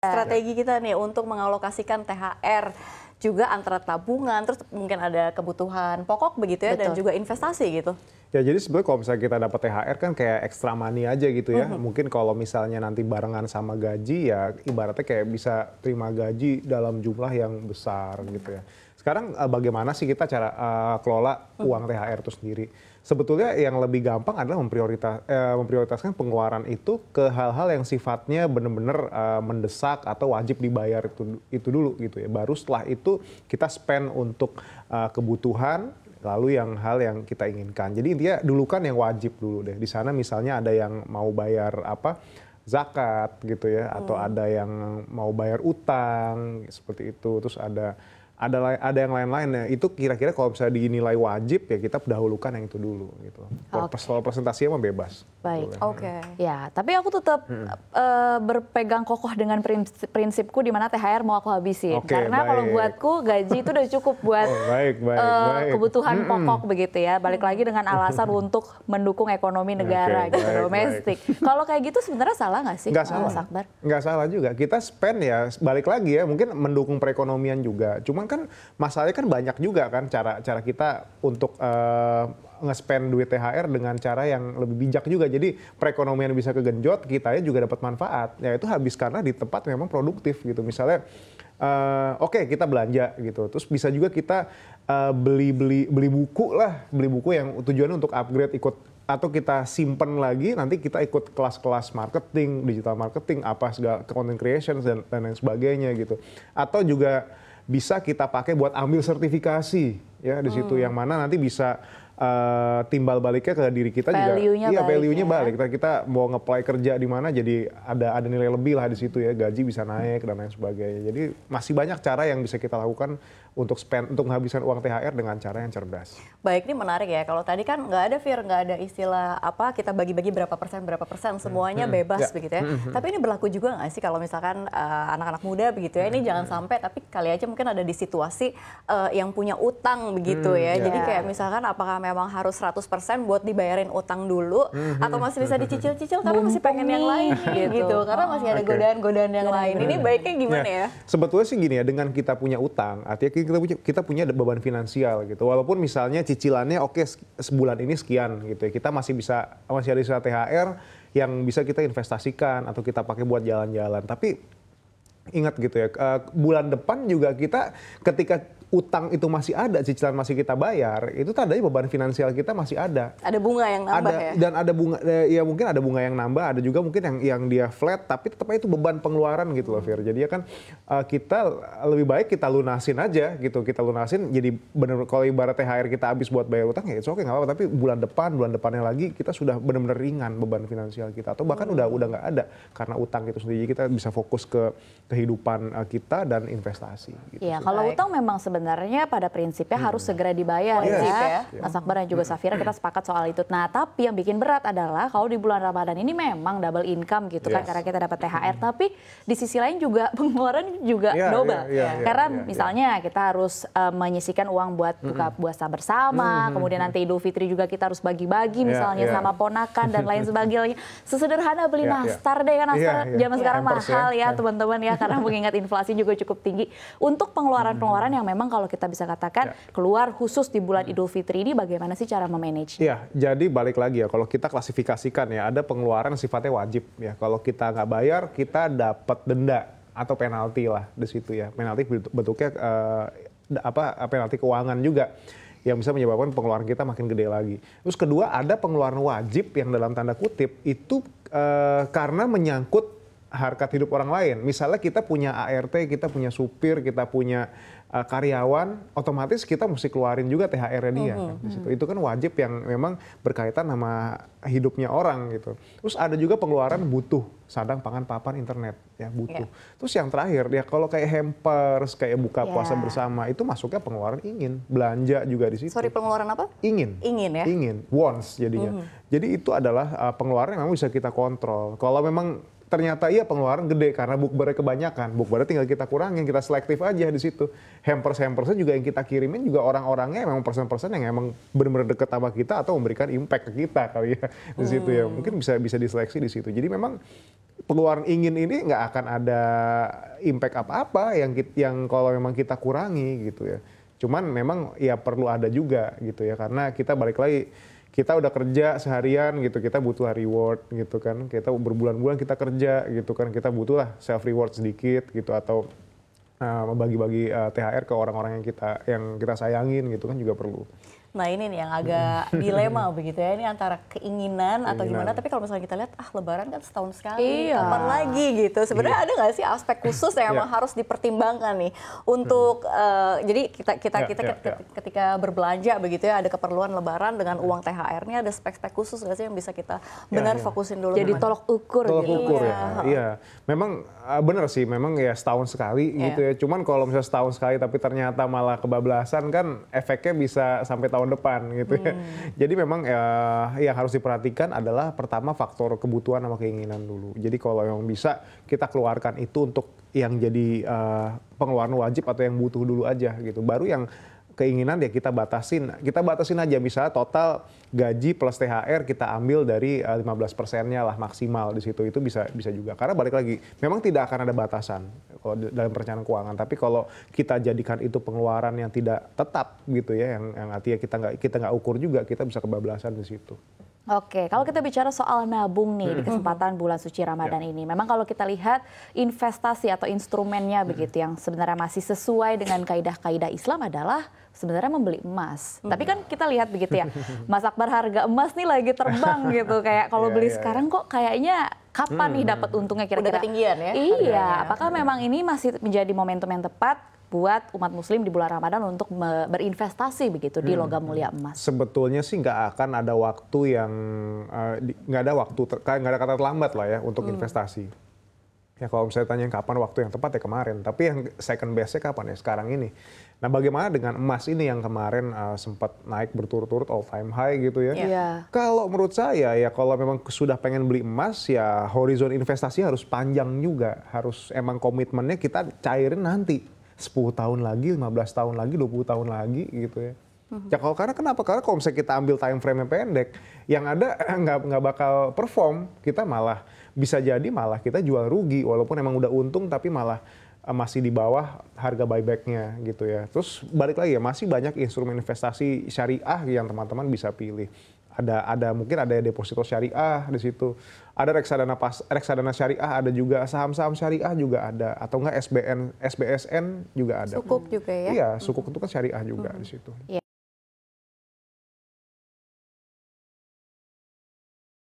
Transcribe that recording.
Iya. Strategi kita nih untuk mengalokasikan THR juga antara tabungan, terus mungkin ada kebutuhan pokok begitu ya, Betul. dan juga investasi gitu. Ya jadi sebenarnya kalau misalnya kita dapat THR kan kayak ekstra money aja gitu ya. Mm -hmm. Mungkin kalau misalnya nanti barengan sama gaji ya ibaratnya kayak bisa terima gaji dalam jumlah yang besar gitu ya. Sekarang eh, bagaimana sih kita cara uh, kelola mhm. uang THR itu sendiri? sebetulnya yang lebih gampang adalah memprioritas, eh, memprioritaskan pengeluaran itu ke hal-hal yang sifatnya benar-benar eh, mendesak atau wajib dibayar itu itu dulu gitu ya. Baru setelah itu kita spend untuk eh, kebutuhan lalu yang hal yang kita inginkan. Jadi intinya dulukan yang wajib dulu deh. Di sana misalnya ada yang mau bayar apa zakat gitu ya hmm. atau ada yang mau bayar utang seperti itu. Terus ada ada ada yang lain-lain ya. Itu kira-kira kalau misalnya dinilai wajib ya kita dahulukan yang itu dulu gitu. Okay. Soal presentasinya mah bebas. Baik, gitu kan. oke. Okay. Ya, tapi aku tetap hmm. uh, berpegang kokoh dengan prinsip, prinsipku di mana THR mau aku habisin. Okay, Karena baik. kalau buatku gaji itu udah cukup buat oh, baik, baik, uh, baik. kebutuhan hmm. pokok begitu ya. Balik lagi dengan alasan hmm. untuk mendukung ekonomi negara okay, gitu, baik, domestik. Kalau kayak gitu sebenarnya salah nggak sih? Nggak salah. Nggak salah juga. Kita spend ya, balik lagi ya, mungkin mendukung perekonomian juga. Cuman kan masalahnya kan banyak juga kan cara cara kita untuk uh, nge-spend duit THR dengan cara yang lebih bijak juga. Jadi perekonomian bisa kegenjot, ya juga dapat manfaat. Ya itu habis karena di tempat memang produktif gitu. Misalnya uh, oke okay, kita belanja gitu. Terus bisa juga kita beli eh, beli beli beli buku lah, beli buku yang tujuannya untuk upgrade ikut atau kita simpen lagi nanti kita ikut kelas-kelas marketing, digital marketing, apa segala content creation dan lain sebagainya gitu. Atau juga bisa kita pakai buat ambil sertifikasi ya di situ hmm. yang mana nanti bisa uh, timbal baliknya ke diri kita value juga. Iya, value-nya ya. balik. Ya. Kita, mau ngeplay kerja di mana jadi ada ada nilai lebih lah di situ ya, gaji bisa naik dan lain sebagainya. Jadi masih banyak cara yang bisa kita lakukan untuk spend untuk menghabiskan uang THR dengan cara yang cerdas. Baik, ini menarik ya. Kalau tadi kan nggak ada fear, nggak ada istilah apa kita bagi-bagi berapa persen berapa persen hmm. semuanya hmm. bebas ya. begitu ya. Hmm, hmm, hmm. Tapi ini berlaku juga nggak sih kalau misalkan eh, anak-anak uh, muda begitu ya. Ini hmm. jangan sampai tapi kali aja mungkin ada di situasi uh, yang punya utang begitu hmm. ya. ya. Jadi kayak misalkan apakah memang harus 100% buat dibayarin utang dulu hmm atau masih bisa dicicil-cicil tapi masih pengen yang lain gitu. gitu. Karena masih ada godaan-godaan okay. yang iya. lain. Ini baiknya gimana ya? ya? Sebetulnya sih gini ya, dengan kita punya utang, artinya kita punya kita punya beban finansial gitu. Walaupun misalnya cicilannya oke okay, sebulan ini sekian gitu ya. Kita masih bisa masih ada sisa THR yang bisa kita investasikan atau kita pakai buat jalan-jalan. Tapi ingat gitu ya, eh, bulan depan juga kita ketika utang itu masih ada, cicilan masih kita bayar, itu tandanya beban finansial kita masih ada. Ada bunga yang nambah ada, ya. Dan ada bunga, eh, ya mungkin ada bunga yang nambah, ada juga mungkin yang yang dia flat, tapi tetap itu beban pengeluaran gitu loh, Fir. Jadi ya kan eh, kita lebih baik kita lunasin aja gitu, kita lunasin. Jadi bener kalau ibarat THR kita habis buat bayar utang ya itu oke okay, nggak apa-apa. Tapi bulan depan, bulan depannya lagi kita sudah benar-benar ringan beban finansial kita, atau bahkan hmm. udah udah nggak ada karena utang itu sendiri. Kita bisa fokus ke kehidupan eh, kita dan investasi. Gitu iya, gitu ya, kalau utang memang sebenarnya sebenarnya pada prinsipnya hmm. harus segera dibayar oh, yes. Iya. ya. Iya. Mas Akbar dan juga hmm. Safira kita sepakat soal itu. Nah, tapi yang bikin berat adalah kalau di bulan Ramadan ini memang double income gitu kan, yes. kan karena kita dapat THR, hmm. tapi di sisi lain juga pengeluaran juga yeah, iya, double. Yeah, yeah, yeah, karena yeah, misalnya kita harus uh, menyisihkan uang buat hmm. buka puasa bersama, hmm. hmm kemudian nanti Idul Fitri juga kita harus bagi-bagi misalnya yeah, sama ponakan dan lain sebagainya. Sesederhana beli yeah, nastar yeah. deh kan nastar yeah, yeah. zaman yeah. sekarang mahal ya teman-teman ya karena mengingat inflasi juga cukup tinggi. Untuk pengeluaran-pengeluaran yang memang kalau kita bisa katakan ya. keluar khusus di bulan Idul Fitri ini bagaimana sih cara memanage? Iya, jadi balik lagi ya kalau kita klasifikasikan ya ada pengeluaran sifatnya wajib ya. Kalau kita nggak bayar kita dapat denda atau penalti lah di situ ya. Penalti bentuknya uh, apa penalti keuangan juga yang bisa menyebabkan pengeluaran kita makin gede lagi. Terus kedua ada pengeluaran wajib yang dalam tanda kutip itu uh, karena menyangkut harkat hidup orang lain. Misalnya kita punya ART, kita punya supir, kita punya uh, karyawan, otomatis kita mesti keluarin juga THR-nya dia. Uhum. Oh, oh. kan, di situ. Hmm. Itu kan wajib yang memang berkaitan sama hidupnya orang gitu. Terus ada juga pengeluaran butuh sadang, pangan, papan, internet ya butuh. Yeah. Terus yang terakhir ya kalau kayak hampers, kayak buka yeah. puasa bersama itu masuknya pengeluaran ingin, belanja juga di situ. Sorry pengeluaran apa? Ingin. Ingin ya. Ingin, wants jadinya. Uh-huh. Jadi itu adalah eh, pengeluaran yang memang bisa kita kontrol. Kalau memang ternyata iya pengeluaran gede karena bukbernya kebanyakan. Bukbernya tinggal kita kurangin, kita selektif aja di situ. Hampers-hampersnya juga yang kita kirimin juga orang-orangnya memang persen-persen yang emang benar-benar deket sama kita atau memberikan impact ke kita kali ya di situ ya. hmm. ya. Mungkin bisa bisa diseleksi di situ. Jadi memang pengeluaran ingin ini nggak akan ada impact apa-apa yang yang kalau memang kita kurangi gitu ya. Cuman memang ya perlu ada juga gitu ya karena kita balik lagi kita udah kerja seharian gitu kita butuh reward gitu kan kita berbulan-bulan kita kerja gitu kan kita butuhlah self reward sedikit gitu atau membagi-bagi eh, uh, bagi uh, eh, THR ke orang-orang yang kita yang kita sayangin gitu kan juga perlu. Nah ini nih yang agak dilema begitu ya, ini antara keinginan, keinginan. atau gimana. Tapi kalau misalnya kita lihat, ah lebaran kan setahun sekali, iya. kapan lagi gitu. Sebenarnya iya. ada nggak sih aspek khusus yang iya. emang harus dipertimbangkan nih untuk hmm. uh, jadi kita kita yeah, kita yeah, ketika, yeah. Iya. berbelanja begitu ya ada keperluan lebaran dengan uang THR-nya ada spek-spek khusus nggak sih yang bisa kita iya, benar fokusin dulu. Jadi gimana? tolok ukur. Tolok gitu. ukur ya. Iya, memang eh, benar sih, memang ya setahun sekali gitu ya. Cuman kalau misalnya setahun sekali tapi ternyata malah kebablasan kan efeknya bisa sampai tahun tahun depan gitu ya. Hmm. Jadi memang uh, yang harus diperhatikan adalah pertama faktor kebutuhan sama keinginan dulu. Jadi kalau yang bisa kita keluarkan itu untuk yang jadi uh, pengeluaran wajib atau yang butuh dulu aja gitu. Baru yang keinginan ya kita batasin. Kita batasin aja misalnya total gaji plus THR kita ambil dari 15 eh, persennya lah maksimal di situ itu bisa bisa juga karena balik lagi memang tidak akan ada batasan dalam perencanaan keuangan tapi kalau kita jadikan itu pengeluaran yang tidak tetap gitu ya yang, yang artinya kita nggak kita nggak ukur juga kita bisa kebablasan di situ. Oke, kalau kita bicara soal nabung nih di hmm. kesempatan bulan suci Ramadan ya. ini, memang kalau kita lihat investasi atau instrumennya hmm. begitu yang sebenarnya masih sesuai dengan kaidah-kaidah Islam adalah sebenarnya membeli emas. Tapi kan kita lihat begitu ya, Mas Akbar harga emas nih lagi terbang gitu. Kayak kalau iya, beli iya, sekarang iya. kok kayaknya kapan nih hmm, dapat untungnya kira-kira? Udah ketinggian ya? Iya, ya. apakah memang ini masih menjadi momentum yang tepat buat umat muslim di bulan Ramadan untuk berinvestasi begitu di hmm. logam mulia emas? Sebetulnya sih nggak akan ada waktu yang eh, nggak uh, ada waktu nggak ada kata terlambat lah ya untuk hmm. investasi. Ya kalau misalnya tanya kapan waktu yang tepat ya kemarin, tapi yang second base kapan ya sekarang ini. Nah bagaimana dengan emas ini yang kemarin uh, sempat naik berturut-turut all time high gitu ya? Yeah. Iya. Kalau menurut saya ya kalau memang sudah pengen beli emas ya horizon investasi harus panjang juga, harus emang komitmennya kita cairin nanti 10 tahun lagi, 15 tahun lagi, 20 tahun lagi gitu ya. Ya kalau karena kenapa? Karena kalau misalnya kita ambil time frame yang pendek, yang ada nggak nggak bakal perform, kita malah bisa jadi malah kita jual rugi, walaupun emang udah untung tapi malah eh, masih di bawah harga buybacknya gitu ya. Terus balik lagi ya masih banyak instrumen investasi syariah yang teman-teman bisa pilih ada ada mungkin ada deposito syariah di situ ada reksadana pas reksadana syariah ada juga saham-saham syariah juga ada atau enggak SBN SBSN juga ada sukuk juga ya iya sukuk itu kan syariah juga hmm. di situ ya.